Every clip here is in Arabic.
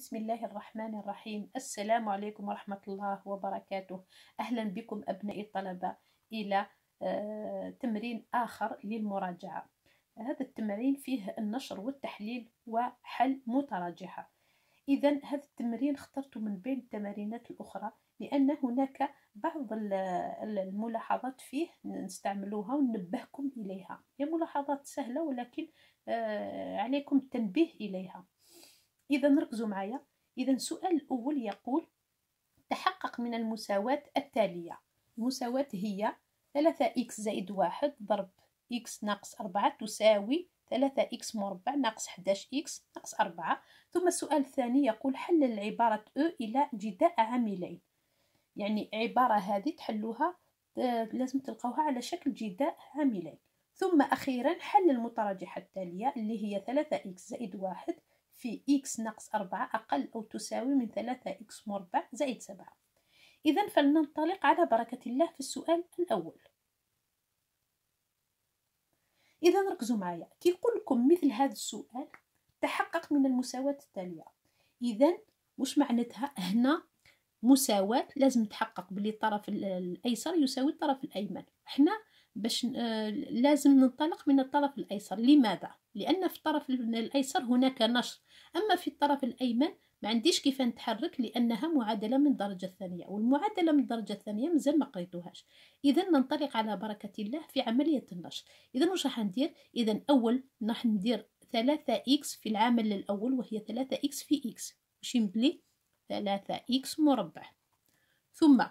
بسم الله الرحمن الرحيم السلام عليكم ورحمة الله وبركاته أهلا بكم أبنائي الطلبة إلى تمرين آخر للمراجعة هذا التمرين فيه النشر والتحليل وحل متراجحة إذا هذا التمرين اخترته من بين التمارينات الأخرى لأن هناك بعض الملاحظات فيه نستعملوها وننبهكم إليها هي ملاحظات سهلة ولكن عليكم التنبيه إليها إذا ركزوا معايا إذا السؤال الأول يقول تحقق من المساواة التالية المساواة هي 3x زائد واحد ضرب x ناقص أربعة تساوي 3x مربع ناقص 11x ناقص أربعة ثم السؤال الثاني يقول حلل عبارة e إلى جداء عاملين يعني عبارة هذه تحلوها آه، لازم تلقوها على شكل جداء عاملين ثم أخيرا حل المتراجحة التالية اللي هي 3x زائد واحد في x ناقص أربعة أقل أو تساوي من ثلاثة x مربع زائد سبعة إذا فلننطلق على بركة الله في السؤال الأول إذا ركزوا معايا كي لكم مثل هذا السؤال تحقق من المساواة التالية إذا وش معناتها هنا مساواة لازم تحقق بلي الطرف الأيسر يساوي الطرف الأيمن حنا باش آه، لازم ننطلق من الطرف الايسر لماذا لان في الطرف الايسر هناك نشر اما في الطرف الايمن ما عنديش كيف نتحرك لانها معادله من الدرجه الثانيه والمعادله من الدرجه الثانيه مازال ما قريتوهاش اذا ننطلق على بركه الله في عمليه النشر اذا واش راح ندير اذا اول راح ندير 3 اكس في العامل الاول وهي 3 اكس في اكس واش يمبلي 3 اكس مربع ثم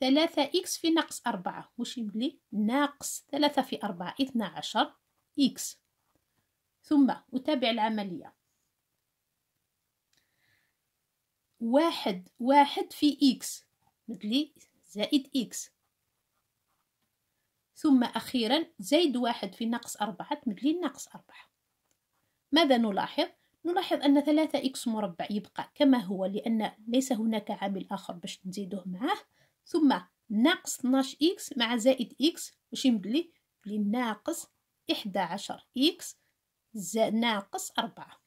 ثلاثة إكس في ناقص أربعة واش يبلي ناقص ثلاثة في أربعة اثنا عشر إكس ثم أتابع العملية واحد واحد في إكس مثلي زائد إكس ثم أخيرا زائد واحد في ناقص أربعة مثلي ناقص أربعة ماذا نلاحظ؟ نلاحظ أن ثلاثة إكس مربع يبقى كما هو لأن ليس هناك عامل آخر باش نزيده معه ثم ناقص 12 إكس مع زائد إكس واش يمدلي لي بلي ناقص 11 إكس ناقص 4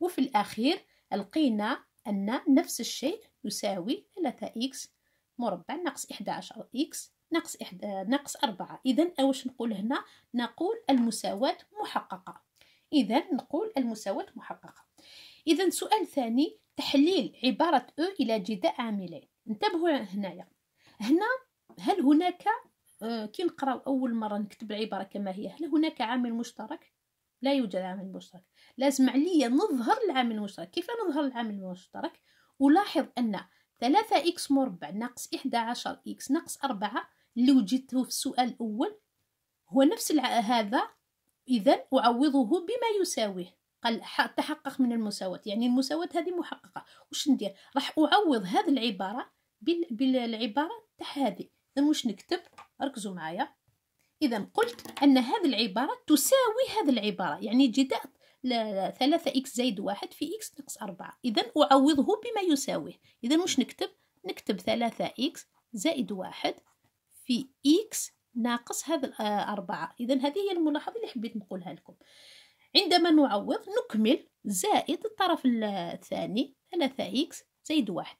وفي الأخير لقينا أن نفس الشيء يساوي 3 إكس مربع ناقص 11 إكس ناقص إحدى ناقص أربعة إذا أواش نقول هنا نقول المساواة محققة إذا نقول المساواة محققة إذا سؤال ثاني تحليل عبارة أو إلى جداء عاملين انتبهوا هنايا هنا هل هناك آه، كي نقراو اول مره نكتب العباره كما هي هل هناك عامل مشترك لا يوجد عامل مشترك لازم عليا نظهر العامل المشترك كيف نظهر العامل المشترك ألاحظ أن 3 إكس مربع ناقص 11 إكس ناقص 4 اللي وجدته في السؤال الأول هو نفس هذا إذا أعوضه بما يساويه قال تحقق من المساواة يعني المساواة هذه محققة وش ندير راح أعوض هذه العبارة بالعبارة تاع هذه إذا واش نكتب ركزوا معايا إذا قلت أن هذه العبارة تساوي هذه العبارة يعني جداء ثلاثة إكس زائد واحد في إكس ناقص أربعة إذا أعوضه بما يساويه إذا واش نكتب نكتب ثلاثة إكس زائد واحد في إكس ناقص هذا آه، أربعة إذا هذه هي الملاحظة اللي حبيت نقولها لكم عندما نعوض نكمل زائد الطرف الثاني ثلاثة إكس زائد واحد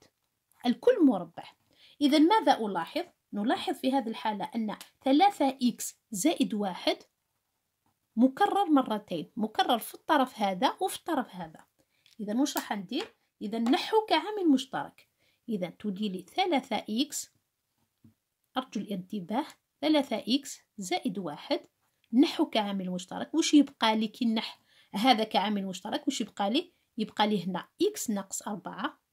الكل مربع إذا ماذا ألاحظ؟ نلاحظ في هذه الحالة أن اكس زائد واحد مكرر مرتين مكرر في الطرف هذا وفي الطرف هذا إذا واش راح ندير؟ إذا نحو كعامل مشترك إذا تديلي 3 اكس أرجو الانتباه 3 اكس زائد واحد نحو كعامل مشترك واش يبقى لي كي نح هذا كعامل مشترك واش يبقى لي؟ يبقى لي هنا اكس ناقص أربعة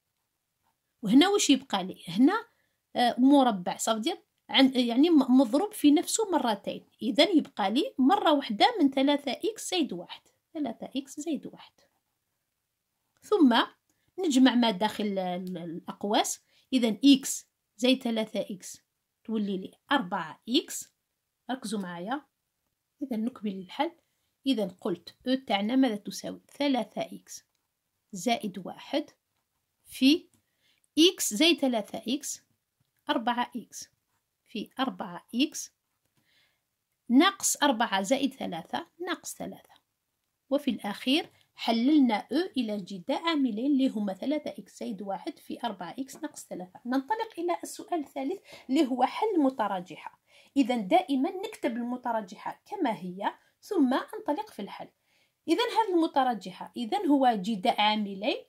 وهنا واش يبقى لي هنا آه، مربع صافي يعني مضروب في نفسه مرتين اذا يبقى لي مره واحده من 3 اكس زائد واحد 3 اكس زائد واحد ثم نجمع ما داخل الاقواس اذا اكس زائد 3 اكس تولي لي 4 اكس ركزوا معايا اذا نكمل الحل اذا قلت او تاعنا ماذا تساوي 3 اكس زائد واحد في إكس زي ثلاثة إكس أربعة إكس في أربعة إكس ناقص أربعة زائد ثلاثة ناقص ثلاثة وفي الأخير حللنا أو e إلى جدة عاملين اللي هما ثلاثة إكس زائد واحد في أربعة إكس ناقص ثلاثة ننطلق إلى السؤال الثالث اللي هو حل متراجحة إذا دائما نكتب المتراجحة كما هي ثم أنطلق في الحل إذا هذه المتراجحة إذا هو جداء عاملين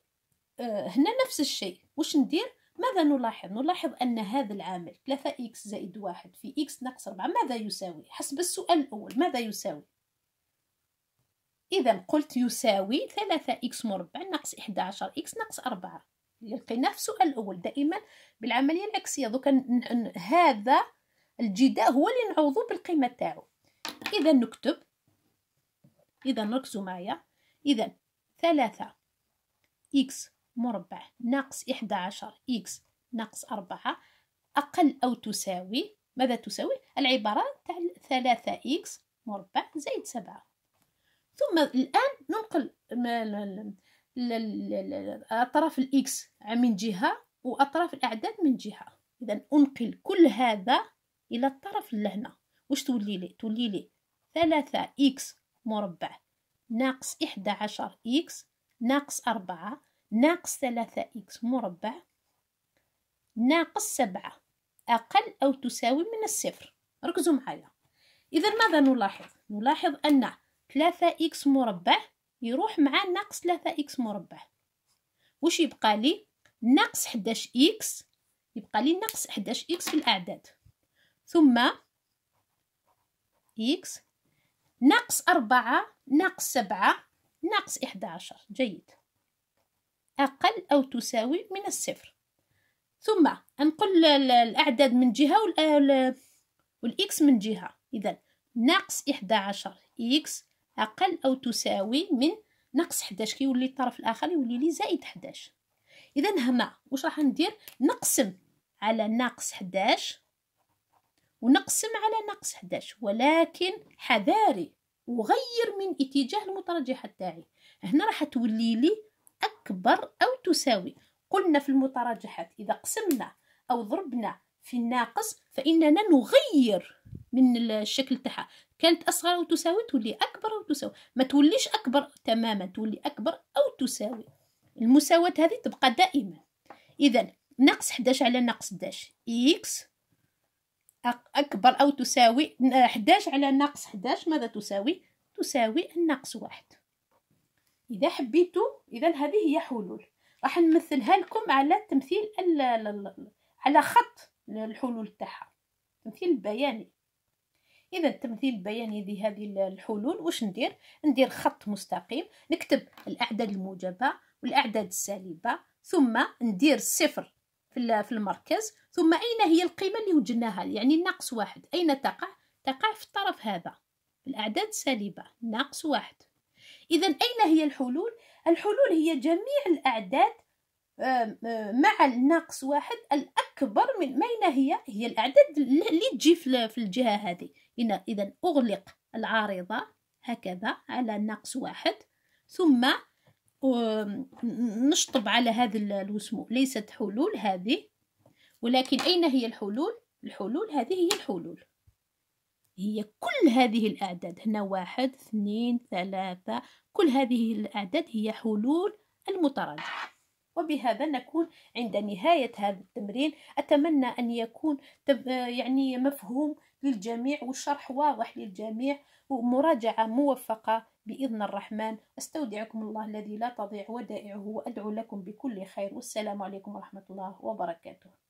آه هنا نفس الشيء واش ندير ماذا نلاحظ نلاحظ ان هذا العامل 3 اكس زائد واحد في اكس ناقص 4 ماذا يساوي حسب السؤال الاول ماذا يساوي اذا قلت يساوي 3 اكس مربع ناقص 11 اكس ناقص 4 اللي لقيناه في السؤال الاول دائما بالعمليه العكسيه دوكا هذا الجداء هو اللي نعوضو بالقيمه تاعو اذا نكتب اذا نركزوا معايا اذا 3 اكس مربع ناقص 11 إكس ناقص 4 أقل أو تساوي ماذا تساوي؟ العبارة تاع 3 إكس مربع زائد 7 ثم الآن ننقل أطراف الإكس من جهة وأطراف الأعداد من جهة إذا أنقل كل هذا إلى الطرف اللي هنا واش تولي لي؟ تولي لي 3 إكس مربع ناقص 11 إكس ناقص 4 ناقص ثلاثة إكس مربع ناقص سبعة أقل أو تساوي من الصفر ركزوا معايا إذا ماذا نلاحظ؟ نلاحظ أن ثلاثة إكس مربع يروح مع ناقص ثلاثة إكس مربع وش يبقى لي؟ ناقص 11 إكس يبقى لي ناقص 11 إكس في الأعداد ثم إكس ناقص أربعة ناقص سبعة ناقص إحدى عشر جيد أقل أو تساوي من الصفر ثم أنقل الأعداد من جهة والإكس من جهة إذا ناقص 11 إكس أقل أو تساوي من ناقص 11 كيولي الطرف الآخر يولي لي زائد 11 إذا هنا واش راح ندير نقسم على ناقص 11 ونقسم على ناقص 11 ولكن حذاري وغير من اتجاه المترجحة تاعي هنا راح تولي لي أكبر أو تساوي قلنا في المتراجحات إذا قسمنا أو ضربنا في الناقص فإننا نغير من الشكل تاعها كانت أصغر أو تساوي تولي أكبر أو تساوي ما توليش أكبر تماما تولي أكبر أو تساوي المساواة هذه تبقى دائما إذا ناقص 11 على ناقص 11 إكس أكبر أو تساوي 11 على ناقص 11 ماذا تساوي؟ تساوي الناقص واحد اذا حبيتوا اذا هذه هي حلول راح نمثلها لكم على تمثيل على خط الحلول تاعها تمثيل بياني اذا التمثيل البياني دي هذه الحلول واش ندير ندير خط مستقيم نكتب الاعداد الموجبه والاعداد السالبه ثم ندير صفر في المركز ثم اين هي القيمه اللي وجدناها يعني ناقص واحد اين تقع تقع في الطرف هذا الاعداد السالبه ناقص واحد إذا أين هي الحلول؟ الحلول هي جميع الأعداد مع الناقص واحد الأكبر من أين هي؟ هي الأعداد اللي تجي في الجهة هذه إذا أغلق العارضة هكذا على ناقص واحد ثم نشطب على هذا الوسمو ليست حلول هذه ولكن أين هي الحلول؟ الحلول هذه هي الحلول هي كل هذه الأعداد هنا واحد اثنين ثلاثة كل هذه الأعداد هي حلول المتراجعة وبهذا نكون عند نهاية هذا التمرين أتمنى أن يكون يعني مفهوم للجميع والشرح واضح للجميع ومراجعة موفقة بإذن الرحمن أستودعكم الله الذي لا تضيع ودائعه وأدعو لكم بكل خير والسلام عليكم ورحمة الله وبركاته